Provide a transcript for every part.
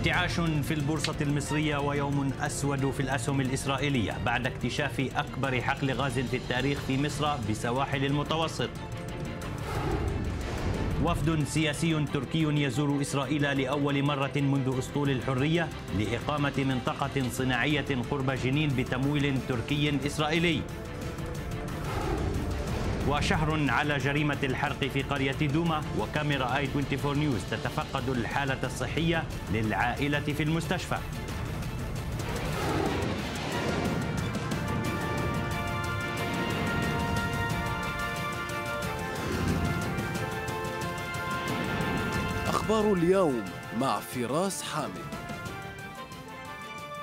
انتعاش في البورصة المصرية ويوم أسود في الأسهم الإسرائيلية بعد اكتشاف أكبر حقل غاز في التاريخ في مصر بسواحل المتوسط وفد سياسي تركي يزور إسرائيل لأول مرة منذ أسطول الحرية لإقامة منطقة صناعية قرب جنين بتمويل تركي إسرائيلي وشهر على جريمة الحرق في قرية دوما وكاميرا آي 24 نيوز تتفقد الحالة الصحية للعائلة في المستشفى أخبار اليوم مع فراس حامد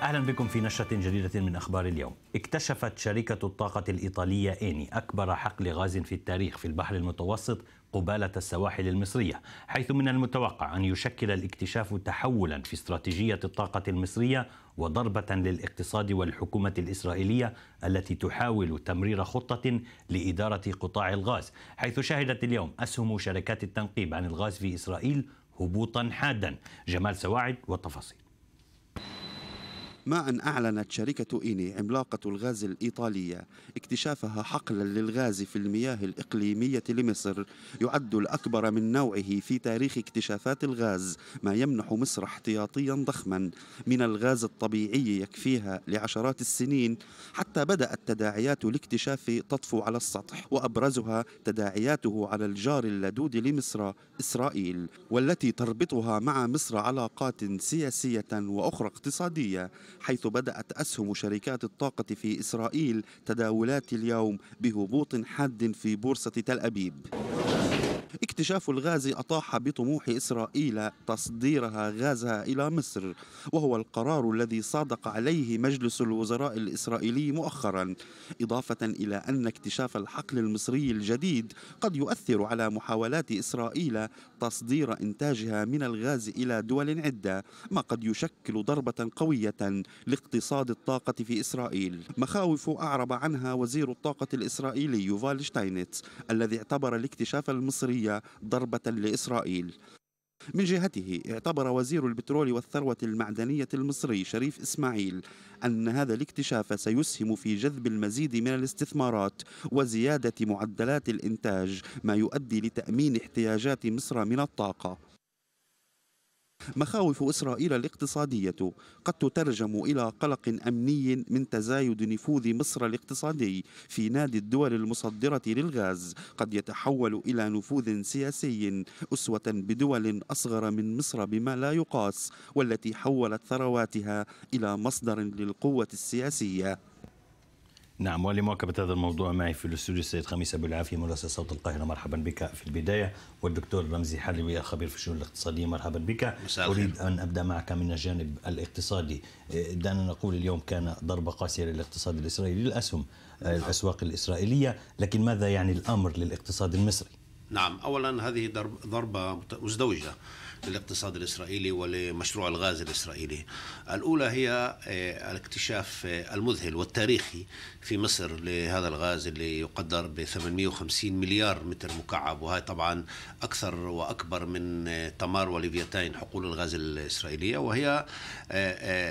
أهلا بكم في نشرة جديدة من أخبار اليوم اكتشفت شركة الطاقة الإيطالية إيني أكبر حقل غاز في التاريخ في البحر المتوسط قبالة السواحل المصرية حيث من المتوقع أن يشكل الاكتشاف تحولا في استراتيجية الطاقة المصرية وضربة للاقتصاد والحكومة الإسرائيلية التي تحاول تمرير خطة لإدارة قطاع الغاز حيث شهدت اليوم أسهم شركات التنقيب عن الغاز في إسرائيل هبوطا حادا جمال سواعد والتفاصيل مع أن أعلنت شركة إيني عملاقة الغاز الإيطالية اكتشافها حقلا للغاز في المياه الإقليمية لمصر يعد الأكبر من نوعه في تاريخ اكتشافات الغاز ما يمنح مصر احتياطيا ضخما من الغاز الطبيعي يكفيها لعشرات السنين حتى بدأت تداعيات الاكتشاف تطفو على السطح وأبرزها تداعياته على الجار اللدود لمصر إسرائيل والتي تربطها مع مصر علاقات سياسية وأخرى اقتصادية حيث بدأت أسهم شركات الطاقة في إسرائيل تداولات اليوم بهبوط حاد في بورصة تل أبيب اكتشاف الغاز أطاح بطموح إسرائيل تصديرها غازها إلى مصر وهو القرار الذي صادق عليه مجلس الوزراء الإسرائيلي مؤخرا إضافة إلى أن اكتشاف الحقل المصري الجديد قد يؤثر على محاولات إسرائيل تصدير إنتاجها من الغاز إلى دول عدة ما قد يشكل ضربة قوية لاقتصاد الطاقة في إسرائيل مخاوف أعرب عنها وزير الطاقة الإسرائيلي يوفال شتاينتس الذي اعتبر الاكتشاف المصري السورية ضربة لإسرائيل من جهته اعتبر وزير البترول والثروة المعدنية المصري شريف إسماعيل أن هذا الاكتشاف سيسهم في جذب المزيد من الاستثمارات وزيادة معدلات الإنتاج ما يؤدي لتأمين احتياجات مصر من الطاقة مخاوف إسرائيل الاقتصادية قد تترجم إلى قلق أمني من تزايد نفوذ مصر الاقتصادي في نادي الدول المصدرة للغاز قد يتحول إلى نفوذ سياسي أسوة بدول أصغر من مصر بما لا يقاس والتي حولت ثرواتها إلى مصدر للقوة السياسية نعم ولمواكبة هذا الموضوع معي في الاستوديو السيد خميس أبو العافية مراسل صوت القاهرة مرحبا بك في البداية والدكتور رمزي حلوي الخبير في الشؤون الاقتصادية مرحبا بك أريد أن أبدأ معك من الجانب الاقتصادي دعنا نقول اليوم كان ضربة قاسية للاقتصاد الإسرائيلي للأسهم آه، الأسواق الإسرائيلية لكن ماذا يعني الأمر للاقتصاد المصري؟ نعم اولا هذه ضربه مزدوجه للاقتصاد الاسرائيلي ولمشروع الغاز الاسرائيلي. الاولى هي آه، الاكتشاف آه، المذهل والتاريخي في مصر لهذا الغاز اللي يقدر ب 850 مليار متر مكعب وهي طبعا اكثر واكبر من آه، تمار وليفيتين حقول الغاز الاسرائيليه وهي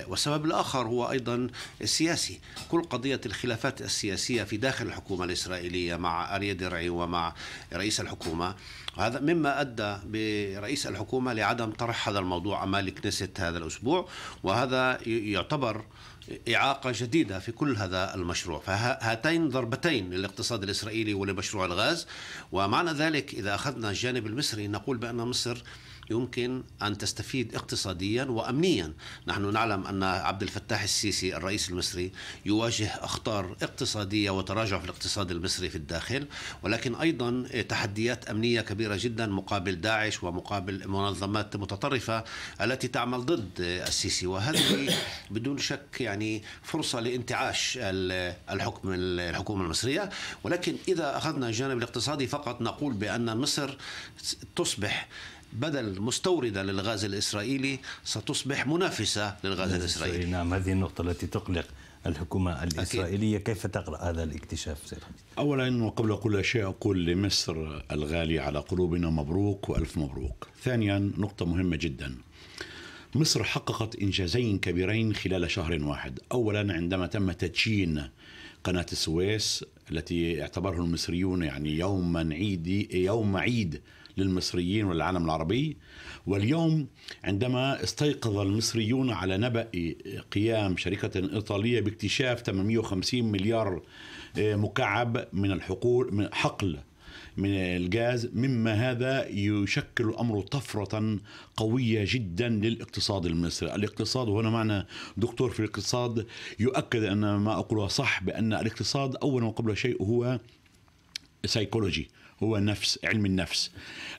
والسبب الاخر هو ايضا السياسي، كل قضيه الخلافات السياسيه في داخل الحكومه الاسرائيليه مع اريا درعي ومع رئيس الحكومه الحكومة وهذا مما أدى برئيس الحكومة لعدم طرح هذا الموضوع أمام كنيسة هذا الأسبوع وهذا يعتبر إعاقة جديدة في كل هذا المشروع فهاتين ضربتين للاقتصاد الإسرائيلي ولمشروع الغاز ومعنى ذلك إذا أخذنا الجانب المصري نقول بأن مصر يمكن أن تستفيد اقتصاديا وأمنيا نحن نعلم أن عبد الفتاح السيسي الرئيس المصري يواجه أخطار اقتصادية وتراجع في الاقتصاد المصري في الداخل ولكن أيضا تحديات أمنية كبيرة جدا مقابل داعش ومقابل منظمات متطرفة التي تعمل ضد السيسي وهذه بدون شك يعني فرصة لانتعاش الحكم الحكومة المصرية ولكن إذا أخذنا الجانب الاقتصادي فقط نقول بأن مصر تصبح بدل مستوردة للغاز الإسرائيلي ستصبح منافسة للغاز نعم، الإسرائيلي نعم هذه النقطة التي تقلق الحكومة الإسرائيلية أكيد. كيف تقرأ هذا الاكتشاف سيد أولا وقبل كل شيء أقول لمصر الغالي على قلوبنا مبروك وألف مبروك ثانيا نقطة مهمة جدا مصر حققت إنجازين كبيرين خلال شهر واحد أولا عندما تم تدشين قناة السويس التي اعتبره المصريون يعني يوما عيد يوم عيد للمصريين والعالم العربي واليوم عندما استيقظ المصريون على نبأ قيام شركة إيطالية باكتشاف 850 مليار آه، مكعب من الحقول من حقل من الغاز مما هذا يشكل الامر طفره قويه جدا للاقتصاد المصري، الاقتصاد وهنا معنا دكتور في الاقتصاد يؤكد ان ما اقوله صح بان الاقتصاد اولا وقبل شيء هو سيكولوجي هو نفس علم النفس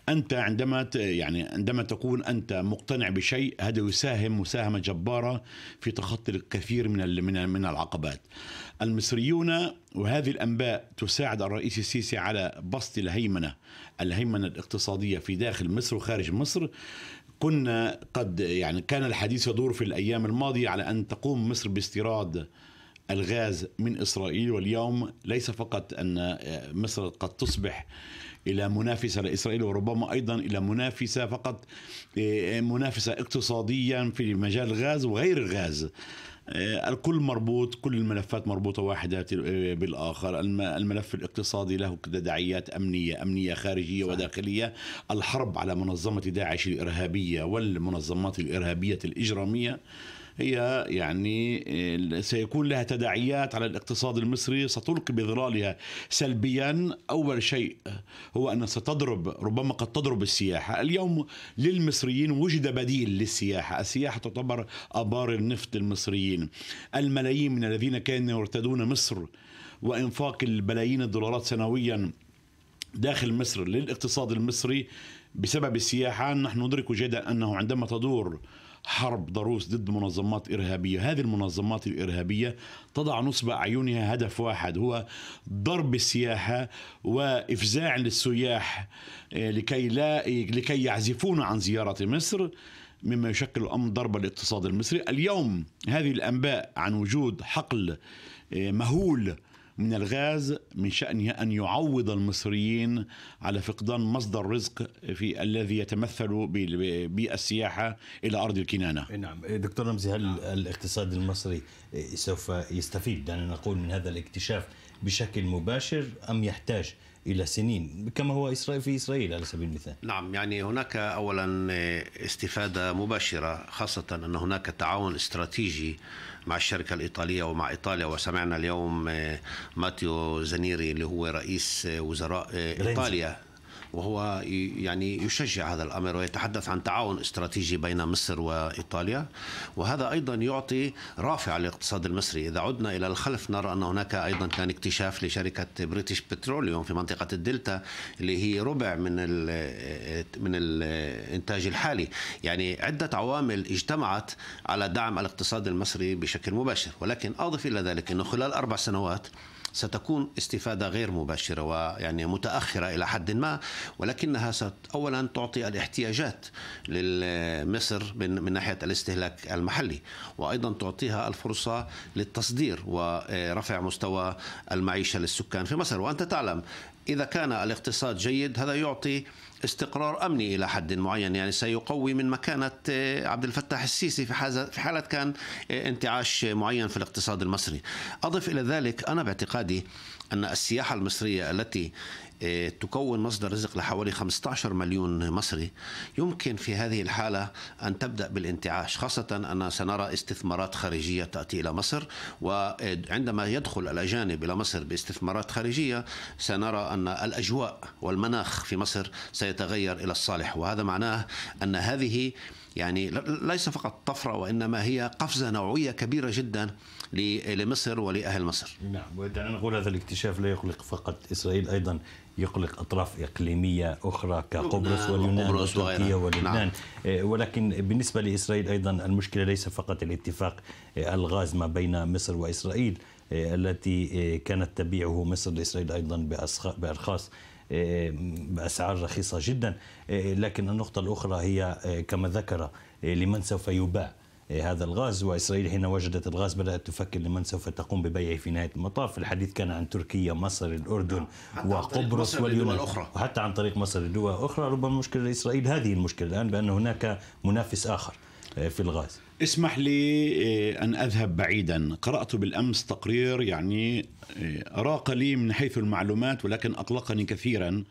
انت عندما يعني عندما تكون انت مقتنع بشيء هذا يساهم مساهمه جباره في تخطي الكثير من من من العقبات المصريون وهذه الانباء تساعد الرئيس السيسي على بسط الهيمنه الهيمنه الاقتصاديه في داخل مصر وخارج مصر كنا قد يعني كان الحديث يدور في الايام الماضيه على ان تقوم مصر باستيراد الغاز من اسرائيل واليوم ليس فقط ان آه، مصر قد تصبح الى منافسه لاسرائيل وربما ايضا الى منافسه فقط آه، آه، منافسه اقتصاديا في مجال الغاز وغير الغاز الكل مربوط كل الملفات مربوطه واحده بالاخر الملف الاقتصادي له تداعيات امنيه امنيه خارجيه صحيح. وداخليه الحرب على منظمه داعش الارهابيه والمنظمات الارهابيه الاجراميه هي يعني آه، سيكون لها تداعيات على الاقتصاد المصري ستلقي بظلالها سلبيا أول شيء هو أن ستضرب ربما قد تضرب السياحة اليوم للمصريين وجد بديل للسياحة السياحة تعتبر أبار النفط للمصريين الملايين من الذين كانوا يرتدون مصر وإنفاق البلايين الدولارات سنويا داخل مصر للاقتصاد المصري بسبب السياحة نحن ندرك جيدا أنه عندما تدور حرب ضروس ضد منظمات إرهابية هذه المنظمات الإرهابية تضع نصب أعينها هدف واحد هو ضرب السياحة وإفزاع للسياح آه، لكي, لا لكي يعزفون عن زيارة مصر مما يشكل الأمر ضرب للاقتصاد المصري اليوم هذه الأنباء عن وجود حقل آه، مهول من الغاز من شأنها أن يعوض المصريين على فقدان مصدر رزق في الذي يتمثل بالسياحة إلى أرض الكنانة إيه، نعم إيه، دكتور رمزي هل نعم. الاقتصاد المصري إيه، سوف يستفيد دعنا نقول من هذا الاكتشاف بشكل مباشر أم يحتاج الى سنين كما هو اسرائيل في اسرائيل على سبيل المثال. نعم يعني هناك اولا آه، استفاده مباشره خاصه ان هناك تعاون استراتيجي مع الشركه الايطاليه ومع ايطاليا وسمعنا اليوم آه، ماتيو زنيري اللي هو رئيس آه، وزراء ايطاليا وهو يعني يشجع هذا الامر ويتحدث عن تعاون استراتيجي بين مصر وايطاليا وهذا ايضا يعطي رافع للاقتصاد المصري اذا عدنا الى الخلف نرى ان هناك ايضا كان اكتشاف لشركه بريتش بتروليوم في منطقه الدلتا اللي هي ربع من من الانتاج الحالي يعني عده عوامل اجتمعت على دعم الاقتصاد المصري بشكل مباشر ولكن اضف الى ذلك انه خلال اربع سنوات ستكون استفادة غير مباشرة ويعني متأخرة إلى حد ما ولكنها ست أولا تعطي الاحتياجات لمصر من, من ناحية الاستهلاك المحلي وأيضا تعطيها الفرصة للتصدير ورفع مستوى المعيشة للسكان في مصر وأنت تعلم إذا كان الاقتصاد جيد هذا يعطي استقرار امني الى حد معين يعني سيقوي من مكانه آه، عبد الفتاح السيسي في في حاله كان آه، انتعاش معين في الاقتصاد المصري. اضف الى ذلك انا باعتقادي ان السياحه المصريه التي آه، تكون مصدر رزق لحوالي 15 مليون مصري يمكن في هذه الحالة أن تبدأ بالانتعاش خاصة أن سنرى استثمارات خارجية تأتي إلى مصر وعندما يدخل الأجانب إلى مصر باستثمارات خارجية سنرى أن الأجواء والمناخ في مصر سيتغير إلى الصالح وهذا معناه أن هذه يعني ليس فقط طفره وانما هي قفزه نوعيه كبيره جدا لمصر ولاهل مصر. نعم ودعنا نقول هذا الاكتشاف لا يخلق فقط اسرائيل ايضا يقلق أطراف إقليمية أخرى كقبرص نعم، واليونان وتركيا نعم. ولبنان نعم. ولكن بالنسبة لإسرائيل أيضا المشكلة ليس فقط الاتفاق آه، الغاز ما بين مصر وإسرائيل آه، التي كانت تبيعه مصر لإسرائيل أيضا بأرخاص بأسعار رخيصة جدا لكن النقطة الأخرى هي كما ذكر لمن سوف يباع إيه، هذا الغاز وإسرائيل حين وجدت الغاز بدأت تفكر لمن سوف تقوم ببيعه في نهاية المطاف الحديث كان عن تركيا مصر الأردن نعم، وقبرص واليونان وحتى عن طريق مصر لدول أخرى ربما مشكلة إسرائيل هذه المشكلة الآن بأن هناك منافس آخر إيه، في الغاز اسمح لي إيه، أن أذهب بعيدا قرأت بالأمس تقرير يعني راق لي من حيث المعلومات ولكن أقلقني كثيرا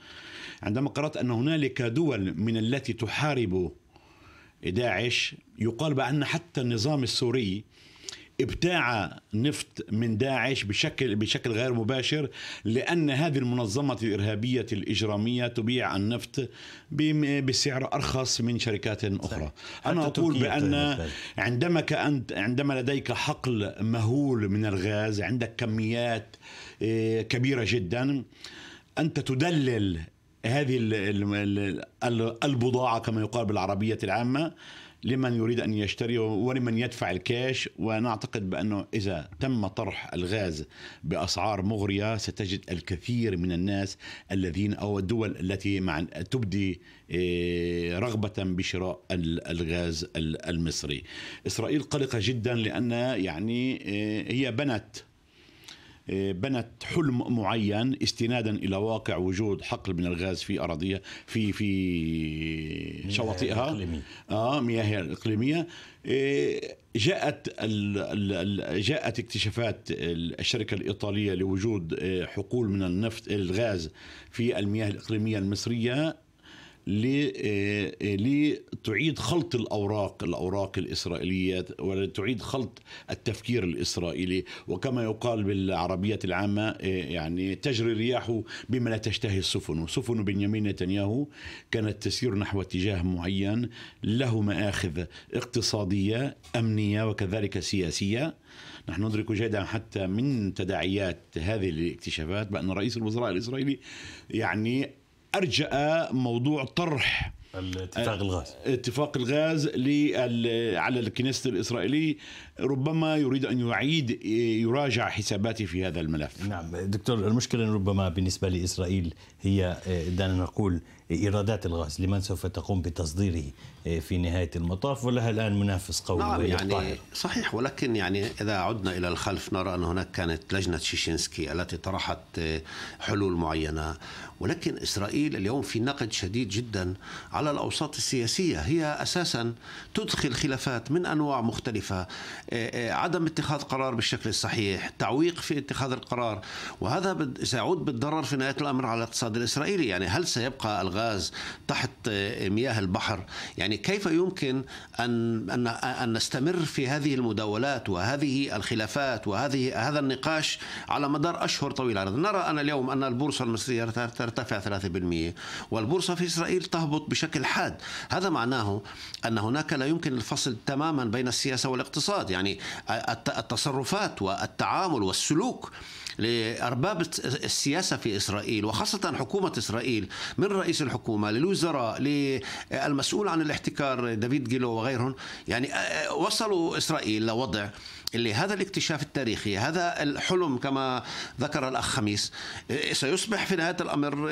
عندما قرأت أن هنالك دول من التي تحارب داعش يقال بأن حتى النظام السوري ابتاع نفط من داعش بشكل بشكل غير مباشر لان هذه المنظمه الارهابيه الاجراميه تبيع النفط بسعر ارخص من شركات اخرى انا اقول بان عندما كأنت عندما لديك حقل مهول من الغاز عندك كميات آه، كبيره جدا انت تدلل هذه البضاعة كما يقال بالعربية العامة لمن يريد أن يشتري ولمن يدفع الكاش ونعتقد بأنه إذا تم طرح الغاز بأسعار مغرية ستجد الكثير من الناس الذين أو الدول التي مع تبدي إيه، رغبة بشراء الغاز المصري إسرائيل قلقة جدا لأن يعني إيه، هي بنت إيه، بنت حلم معين استنادا الى واقع وجود حقل من الغاز في اراضيها في في شواطئها اه مياهها الاقليميه إيه، جاءت جاءت اكتشافات الشركه الايطاليه لوجود إيه، حقول من النفط الغاز في المياه الاقليميه المصريه آه، آه، لتعيد خلط الاوراق الاوراق الاسرائيليه ولتعيد خلط التفكير الاسرائيلي وكما يقال بالعربيه العامه آه، يعني تجري الرياح بما لا تشتهي السفن سفن بنيامين نتنياهو كانت تسير نحو اتجاه معين له مآخذ اقتصاديه امنيه وكذلك سياسيه نحن ندرك جيدا حتى من تداعيات هذه الاكتشافات بأن رئيس الوزراء الإسرائيلي يعني ارجأ موضوع طرح اتفاق آه، الغاز اتفاق الغاز على الكنيست الإسرائيلي ربما يريد أن يعيد يراجع حساباته في هذا الملف نعم دكتور المشكلة ربما بالنسبة لإسرائيل هي آه، دعنا نقول ايرادات الغاز لمن سوف تقوم بتصديره آه، في نهايه المطاف ولها الان منافس قوي نعم يعني صحيح ولكن يعني اذا عدنا الى الخلف نرى ان هناك كانت لجنه شيشينسكي التي طرحت آه، حلول معينه ولكن اسرائيل اليوم في نقد شديد جدا على الاوساط السياسيه هي اساسا تدخل خلافات من انواع مختلفه آه، عدم اتخاذ قرار بالشكل الصحيح تعويق في اتخاذ القرار وهذا سيعود بالضرر في نهايه الامر على الاقتصاد الاسرائيلي يعني هل سيبقى الغاز تحت مياه البحر يعني كيف يمكن أن, أن, أن نستمر في هذه المداولات وهذه الخلافات وهذه هذا النقاش على مدار أشهر طويلة نرى أنا اليوم أن البورصة المصرية ترتفع 3% والبورصة في إسرائيل تهبط بشكل حاد هذا معناه أن هناك لا يمكن الفصل تماما بين السياسة والاقتصاد يعني التصرفات والتعامل والسلوك لأرباب السياسة في إسرائيل وخاصة حكومة إسرائيل من رئيس الحكومة للوزراء للمسؤول عن الاحتكار دافيد جيلو وغيرهم يعني آه، آه، وصلوا إسرائيل لوضع اللي هذا الاكتشاف التاريخي هذا الحلم كما ذكر الأخ خميس سيصبح في نهاية الأمر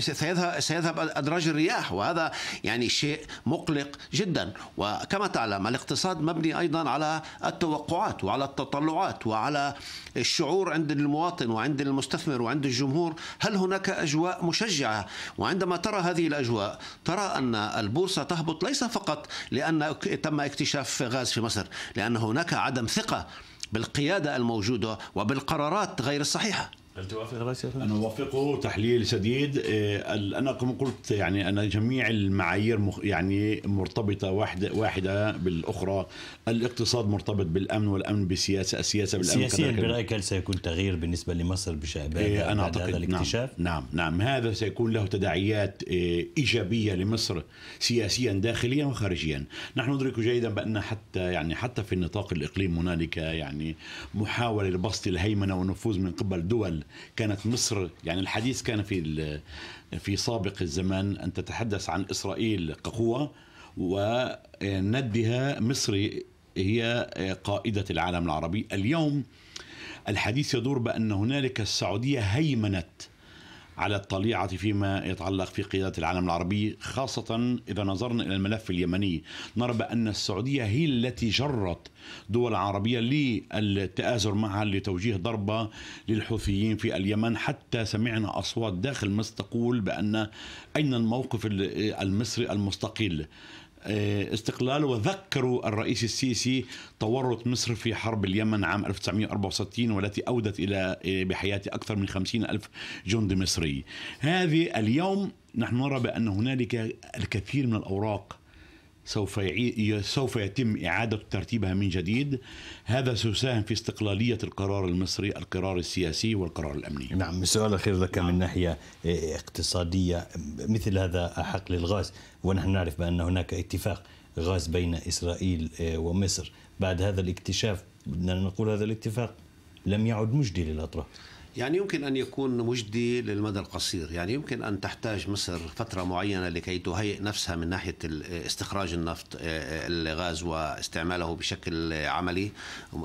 سيذهب, سيذهب أدراج الرياح وهذا يعني شيء مقلق جدا وكما تعلم الاقتصاد مبني أيضا على التوقعات وعلى التطلعات وعلى الشعور عند المواطن وعند المستثمر وعند الجمهور هل هناك أجواء مشجعة وعندما ترى هذه الأجواء ترى أن البورصة تهبط ليس فقط لأن تم اكتشاف غاز في مصر لأن هناك عدم الثقه بالقياده الموجوده وبالقرارات غير الصحيحه هل توافق رئيس انا اوافقه تحليل شديد آه، انا كما قلت يعني انا جميع المعايير يعني مرتبطه واحده واحده بالاخرى الاقتصاد مرتبط بالامن والامن بالسياسه السياسه بالامن سياسيا برايك هل سيكون تغيير بالنسبه لمصر بشأن إيه انا اعتقد هذا نعم، الاكتشاف نعم, نعم نعم هذا سيكون له تداعيات آه، ايجابيه لمصر سياسيا داخليا وخارجيا نحن ندرك جيدا بان حتى يعني حتى في النطاق الاقليم هنالك يعني محاوله لبسط الهيمنه والنفوذ من قبل دول كانت مصر يعني الحديث كان في في سابق الزمان ان تتحدث عن اسرائيل كقوه وندها مصر هي قائده العالم العربي اليوم الحديث يدور بان هنالك السعوديه هيمنت على الطليعة فيما يتعلق في قيادة العالم العربي خاصة إذا نظرنا إلى الملف اليمني نرى بأن السعودية هي التي جرت دول عربية للتآزر معها لتوجيه ضربة للحوثيين في اليمن حتى سمعنا أصوات داخل مصر تقول بأن أين الموقف المصري المستقل آه، استقلاله وذكروا الرئيس السيسي تورط مصر في حرب اليمن عام 1964 والتي أودت إلى آه، بحياة أكثر من 50 ألف جندي مصري هذه اليوم نحن نرى بأن هنالك الكثير من الأوراق سوف يعي... سوف يتم إعادة ترتيبها من جديد هذا سيساهم في استقلالية القرار المصري القرار السياسي والقرار الأمني نعم السؤال الأخير لك نعم. من ناحية آه، اقتصادية مثل هذا حقل الغاز ونحن نعرف بأن هناك اتفاق غاز بين إسرائيل آه، ومصر بعد هذا الاكتشاف بدنا نقول هذا الاتفاق لم يعد مجدي للأطراف يعني يمكن أن يكون مجدي للمدى القصير يعني يمكن أن تحتاج مصر فترة معينة لكي تهيئ نفسها من ناحية استخراج النفط الغاز آه، آه، واستعماله بشكل عملي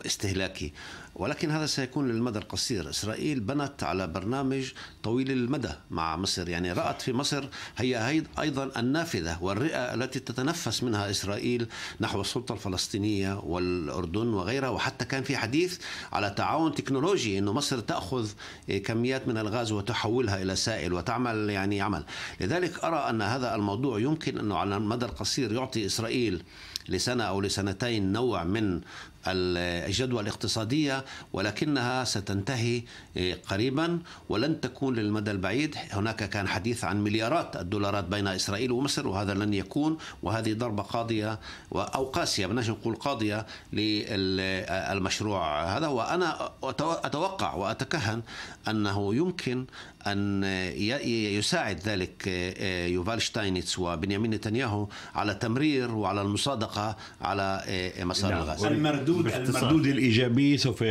استهلاكي ولكن هذا سيكون للمدى القصير إسرائيل بنت على برنامج طويل المدى مع مصر يعني رأت في مصر هي أيضا النافذة والرئة التي تتنفس منها إسرائيل نحو السلطة الفلسطينية والأردن وغيرها وحتى كان في حديث على تعاون تكنولوجي أنه مصر تأخذ إيه، كميات من الغاز وتحولها إلى سائل وتعمل يعني عمل لذلك أرى أن هذا الموضوع يمكن أنه على المدى القصير يعطي إسرائيل لسنة أو لسنتين نوع من الجدوى الاقتصادية ولكنها ستنتهي آه، قريبا ولن تكون للمدى البعيد هناك كان حديث عن مليارات الدولارات بين إسرائيل ومصر وهذا لن يكون وهذه ضربة قاضية أو قاسية بدناش نقول قاضية للمشروع هذا وأنا أتوقع وأتكهن أنه يمكن أن يساعد ذلك آه، آه، يوفال شتاينيتس وبنيامين نتنياهو على تمرير وعلى المصادقة على مسار نعم. الغاز المردود المردود المردود الايجابي سوف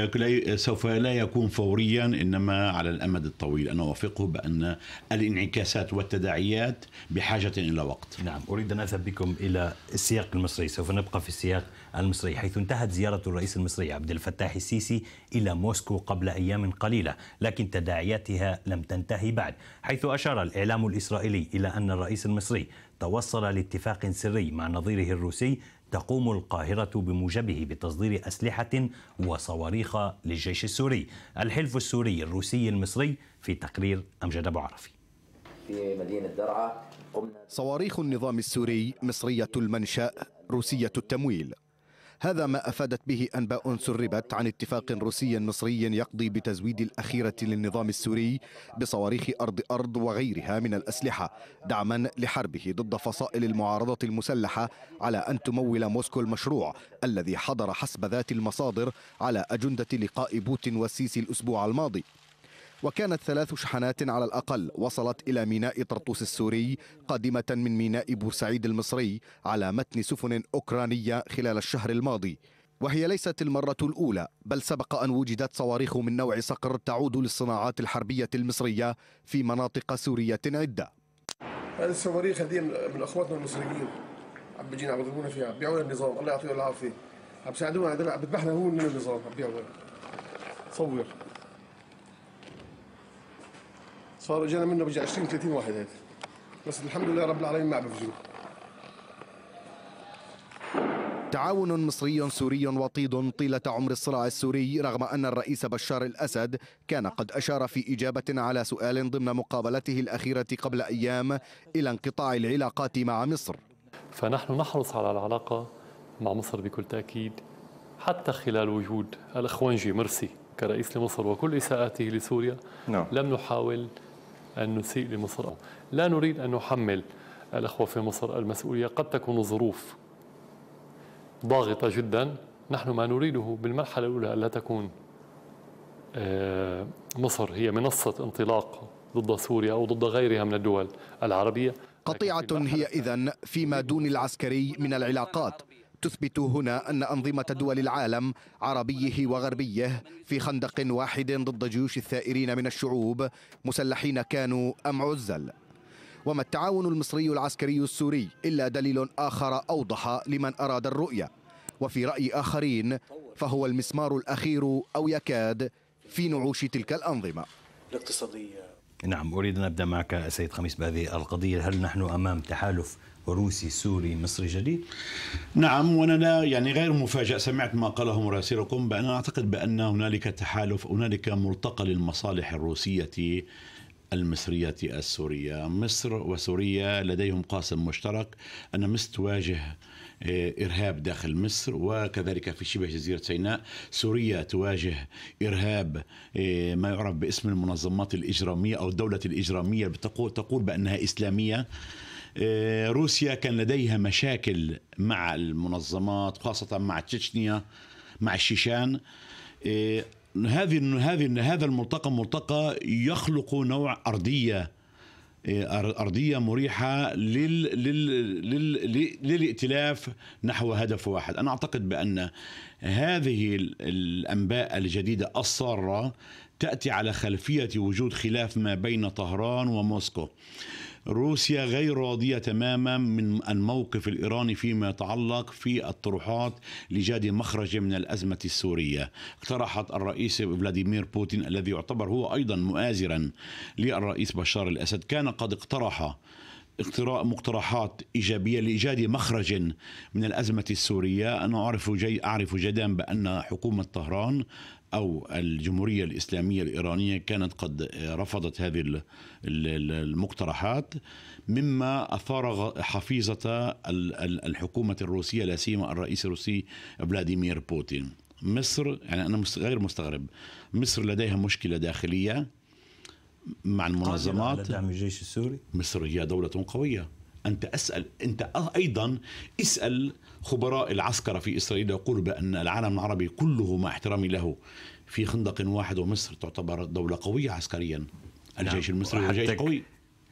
سوف لا يكون فوريا انما على الامد الطويل انا اوافقه بان الانعكاسات والتداعيات بحاجه الى وقت نعم اريد ان اذهب بكم الى السياق المصري سوف نبقى في السياق المصري حيث انتهت زياره الرئيس المصري عبد الفتاح السيسي الى موسكو قبل ايام قليله لكن تداعياتها لم تنتهي بعد حيث اشار الاعلام الاسرائيلي الى ان الرئيس المصري توصل لاتفاق سري مع نظيره الروسي تقوم القاهرة بموجبه بتصدير أسلحة وصواريخ للجيش السوري الحلف السوري الروسي المصري في تقرير أمجد أبو عرفي في مدينة درعا صواريخ النظام السوري مصرية المنشأ روسية التمويل هذا ما أفادت به أنباء سربت عن اتفاق روسي مصري يقضي بتزويد الأخيرة للنظام السوري بصواريخ أرض أرض وغيرها من الأسلحة دعما لحربه ضد فصائل المعارضة المسلحة على أن تمول موسكو المشروع الذي حضر حسب ذات المصادر على أجندة لقاء بوتين والسيسي الأسبوع الماضي وكانت ثلاث شحنات على الأقل وصلت إلى ميناء طرطوس السوري قادمة من ميناء بورسعيد المصري على متن سفن أوكرانية خلال الشهر الماضي وهي ليست المرة الأولى بل سبق أن وجدت صواريخ من نوع صقر تعود للصناعات الحربية المصرية في مناطق سورية عدة هذه الصواريخ هذه من أخواتنا المصريين عم بيجينا عم بيضربونا فيها بيعونا النظام الله يعطيه العافية عم بيساعدونا عم بيذبحنا هو من النظام عم بيعونا تصور صار اجانا منه بيجي 20 30 واحد هيك بس الحمد لله رب العالمين ما بفجروا تعاون مصري سوري وطيد طيلة عمر الصراع السوري رغم أن الرئيس بشار الأسد كان قد أشار في إجابة على سؤال ضمن مقابلته الأخيرة قبل أيام إلى انقطاع العلاقات مع مصر فنحن نحرص على العلاقة مع مصر بكل تأكيد حتى خلال وجود الأخوانجي مرسي كرئيس لمصر وكل إساءاته لسوريا نعم. لم نحاول أن نسيء لمصر لا نريد أن نحمل الأخوة في مصر المسؤولية قد تكون الظروف ضاغطة جدا نحن ما نريده بالمرحلة الأولى ألا تكون آه، مصر هي منصة انطلاق ضد سوريا أو ضد غيرها من الدول العربية قطيعة هي إذن فيما دون العسكري من العلاقات تثبت هنا أن أنظمة دول العالم عربيه وغربيه في خندق واحد ضد جيوش الثائرين من الشعوب مسلحين كانوا أم عزل وما التعاون المصري العسكري السوري إلا دليل آخر أوضح لمن أراد الرؤية وفي رأي آخرين فهو المسمار الأخير أو يكاد في نعوش تلك الأنظمة الاقتصادية نعم أريد أن أبدأ معك سيد خميس بهذه القضية هل نحن أمام تحالف روسي سوري مصري جديد؟ نعم وانا لا يعني غير مفاجئ سمعت ما قاله مراسلكم بان اعتقد بان هنالك تحالف هنالك ملتقى للمصالح الروسيه المصرية السورية مصر وسوريا لديهم قاسم مشترك أن مصر تواجه آه، إرهاب داخل مصر وكذلك في شبه جزيرة سيناء سوريا تواجه إرهاب آه، ما يعرف باسم المنظمات الإجرامية أو الدولة الإجرامية تقول بأنها إسلامية آه، روسيا كان لديها مشاكل مع المنظمات خاصة مع تشيشنيا مع الشيشان آه، هذه هذه هذا الملتقى ملتقى يخلق نوع أرضية آه، أرضية مريحة لل... لل... لل... للائتلاف نحو هدف واحد أنا أعتقد بأن هذه الأنباء الجديدة الصارة تأتي على خلفية وجود خلاف ما بين طهران وموسكو روسيا غير راضية تماما من الموقف الإيراني فيما يتعلق في الطروحات لجاد مخرج من الأزمة السورية اقترحت الرئيس فلاديمير بوتين الذي يعتبر هو أيضا مؤازرا للرئيس بشار الأسد كان قد اقترح اقتراء مقترحات ايجابيه لايجاد مخرج من الازمه السوريه، انا اعرف جي اعرف جيدا بان حكومه طهران أو الجمهورية الإسلامية الإيرانية كانت قد رفضت هذه المقترحات مما أثار حفيظة الحكومة الروسية لا سيما الرئيس الروسي فلاديمير بوتين مصر يعني أنا غير مستغرب مصر لديها مشكلة داخلية مع المنظمات على دعم الجيش السوري مصر هي دولة قوية أن تسأل أنت أيضا اسأل خبراء العسكرة في إسرائيل يقول بأن العالم العربي كله مع احترامي له في خندق واحد ومصر تعتبر دولة قوية عسكريا نعم. الجيش نعم. المصري جيش قوي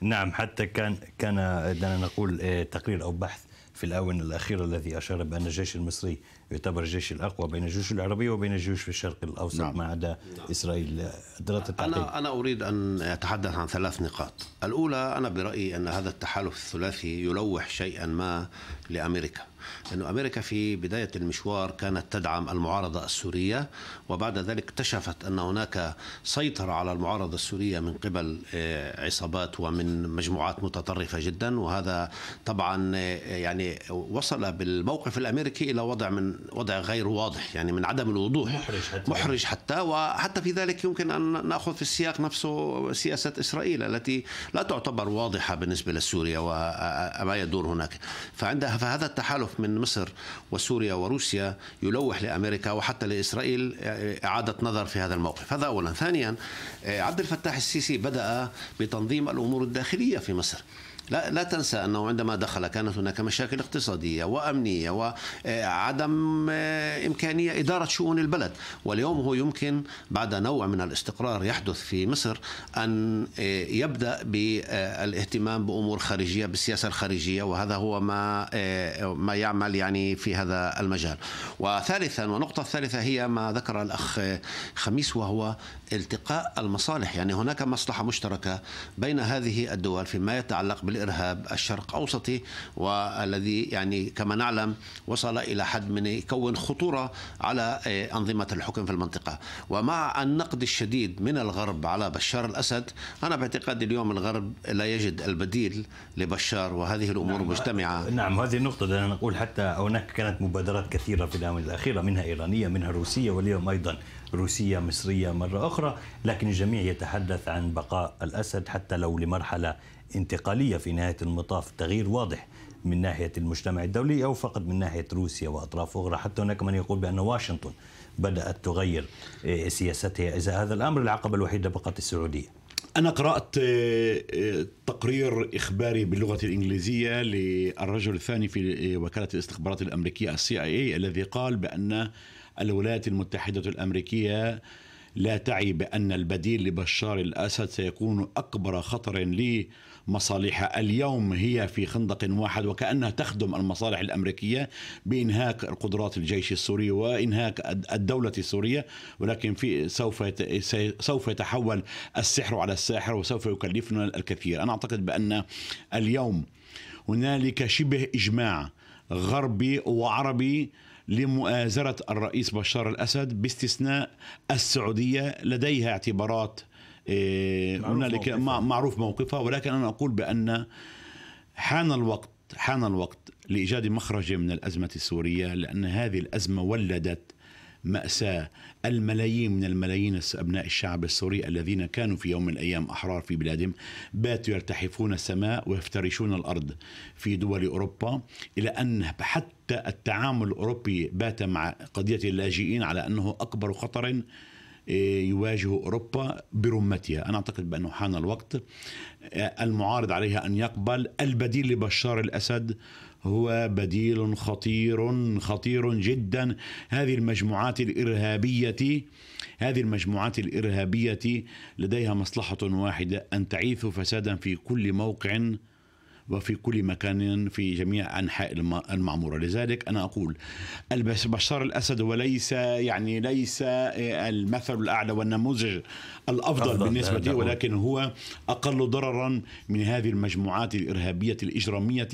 نعم حتى كان كان دعنا نقول آه، تقرير أو بحث في الآونة الأخيرة الذي أشار بأن الجيش المصري يعتبر الجيش الاقوى بين الجيوش العربيه وبين الجيوش في الشرق الاوسط نعم. ما عدا نعم. اسرائيل درات انا انا اريد ان اتحدث عن ثلاث نقاط، الاولى انا برايي ان هذا التحالف الثلاثي يلوح شيئا ما لامريكا. لأنه أمريكا في بداية المشوار كانت تدعم المعارضة السورية وبعد ذلك اكتشفت أن هناك سيطرة على المعارضة السورية من قبل آه، عصابات ومن مجموعات متطرفة جدا وهذا طبعا آه، يعني وصل بالموقف الأمريكي إلى وضع من وضع غير واضح يعني من عدم الوضوح محرج حتى, محرج حتى وحتى في ذلك يمكن أن نأخذ في السياق نفسه سياسة إسرائيل التي لا تعتبر واضحة بالنسبة لسوريا وما يدور هناك فعندها فهذا التحالف التوارث من مصر وسوريا وروسيا يلوح لامريكا وحتى لاسرائيل آه، اعاده نظر في هذا الموقف، هذا اولا، ثانيا آه، عبد الفتاح السيسي بدا بتنظيم الامور الداخليه في مصر. لا لا تنسى انه عندما دخل كانت هناك مشاكل اقتصاديه وامنيه وعدم آه، امكانيه اداره شؤون البلد واليوم هو يمكن بعد نوع من الاستقرار يحدث في مصر ان آه، يبدا بالاهتمام بامور خارجيه بالسياسه الخارجيه وهذا هو ما آه، ما يعمل يعني في هذا المجال وثالثا والنقطه الثالثه هي ما ذكر الاخ خميس وهو التقاء المصالح يعني هناك مصلحه مشتركه بين هذه الدول فيما يتعلق بال الارهاب الشرق اوسطي والذي يعني كما نعلم وصل الى حد من يكون خطوره على آه، انظمه الحكم في المنطقه ومع النقد الشديد من الغرب على بشار الاسد انا باعتقادي اليوم الغرب لا يجد البديل لبشار وهذه الامور نعم مجتمعه نعم هذه النقطه دعنا نقول حتى هناك كانت مبادرات كثيره في الاونه الاخيره منها ايرانيه منها روسيه واليوم ايضا روسية مصرية مرة أخرى لكن الجميع يتحدث عن بقاء الأسد حتى لو لمرحلة انتقالية في نهاية المطاف تغيير واضح من ناحية المجتمع الدولي أو فقط من ناحية روسيا وأطراف أخرى حتى هناك من يقول بأن واشنطن بدأت تغير إيه، سياستها إذا هذا الأمر العقبة الوحيدة بقت السعودية أنا قرأت إيه، إيه، تقرير إخباري باللغة الإنجليزية للرجل الثاني في وكالة الاستخبارات الأمريكية السي اي الذي قال بأن الولايات المتحدة الأمريكية لا تعي بأن البديل لبشار الأسد سيكون أكبر خطر لمصالحها اليوم هي في خندق واحد وكأنها تخدم المصالح الأمريكية بإنهاك قدرات الجيش السوري وإنهاك الدولة السورية ولكن في سوف سوف يتحول السحر على الساحر وسوف يكلفنا الكثير أنا أعتقد بأن اليوم هنالك شبه إجماع غربي وعربي لمؤازرة الرئيس بشار الأسد باستثناء السعودية لديها اعتبارات آه، هنالك معروف موقفها ولكن أنا أقول بأن حان الوقت حان الوقت لإيجاد مخرج من الأزمة السورية لأن هذه الأزمة ولدت مأساة الملايين من الملايين أبناء الشعب السوري الذين كانوا في يوم من الأيام أحرار في بلادهم باتوا يرتحفون السماء ويفترشون الأرض في دول أوروبا إلى أن حتى التعامل الأوروبي بات مع قضية اللاجئين على أنه أكبر خطر آه، يواجه أوروبا برمتها أنا أعتقد بأنه حان الوقت آه، المعارض عليها أن يقبل البديل لبشار الأسد هو بديل خطير خطير جدا هذه المجموعات الارهابيه هذه المجموعات الارهابيه لديها مصلحه واحده ان تعيث فسادا في كل موقع وفي كل مكان في جميع أنحاء المعمورة لذلك أنا أقول بشار الأسد وليس يعني ليس آه، المثل الأعلى والنموذج الأفضل أفضل بالنسبة لي نعم. ولكن هو أقل ضررا من هذه المجموعات الإرهابية الإجرامية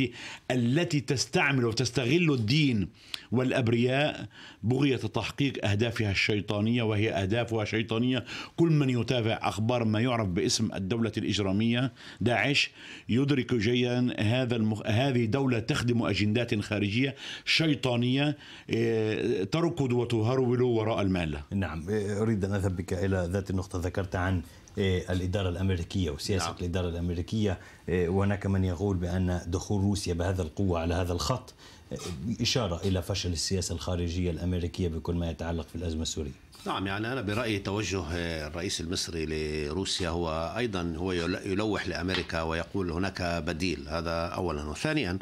التي تستعمل وتستغل الدين والأبرياء بغية تحقيق أهدافها الشيطانية وهي أهدافها شيطانية كل من يتابع أخبار ما يعرف باسم الدولة الإجرامية داعش يدرك جيدا هذا المخ... هذه دوله تخدم اجندات خارجيه شيطانيه آه، تركض وتهرول وراء المال نعم إيه، اريد ان اذهب بك الى ذات النقطه ذكرت عن آه، الإدارة الأمريكية وسياسة نعم. الإدارة الأمريكية آه، وهناك من يقول بأن دخول روسيا بهذا القوة على هذا الخط إشارة إلى فشل السياسة الخارجية الأمريكية بكل ما يتعلق في الأزمة السورية نعم يعني أنا برأيي توجه الرئيس المصري لروسيا هو أيضا هو يلوح لأمريكا ويقول هناك بديل هذا أولا وثانيا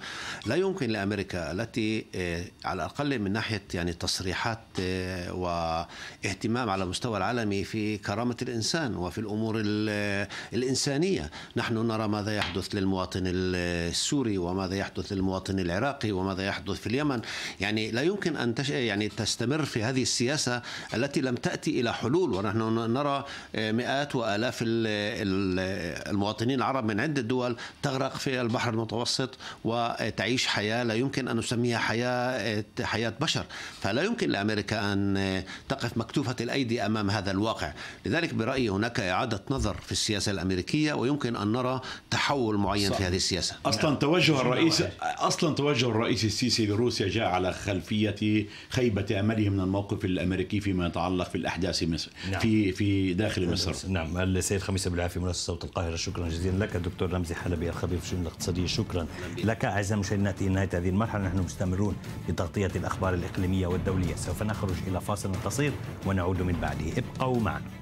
لا يمكن لأمريكا التي آه، على الأقل من ناحية يعني تصريحات آه، واهتمام على المستوى العالمي في كرامة الإنسان وفي الأمور آه، الإنسانية نحن نرى ماذا يحدث للمواطن السوري وماذا يحدث للمواطن العراقي وماذا يحدث يحدث في اليمن يعني لا يمكن أن تش... يعني تستمر في هذه السياسة التي لم تأتي إلى حلول ونحن نرى آه، مئات وآلاف المواطنين العرب من عدة دول تغرق في البحر المتوسط وتعيش حياة لا يمكن أن نسميها حياة آه، حياة بشر فلا يمكن لأمريكا أن آه، تقف مكتوفة الأيدي أمام هذا الواقع لذلك برأيي هناك إعادة نظر في السياسة الأمريكية ويمكن أن نرى تحول معين صح. في هذه السياسة أصلا توجه الرئيس أصلا توجه الرئيس السيسي لروسيا جاء على خلفية خيبة أمله من الموقف الأمريكي فيما يتعلق في الأحداث مصر نعم. في في داخل مصر نعم السيد خميس بالعافية مؤسسه صوت القاهرة شكرا جزيلا لك الدكتور رمزي حلبي الخبير في الشؤون الاقتصادية شكرا لك أعزائي المشاهدين نأتي نهاية هذه المرحلة نحن مستمرون بتغطية الأخبار الإقليمية والدولية سوف نخرج إلى فاصل قصير ونعود من بعده ابقوا معنا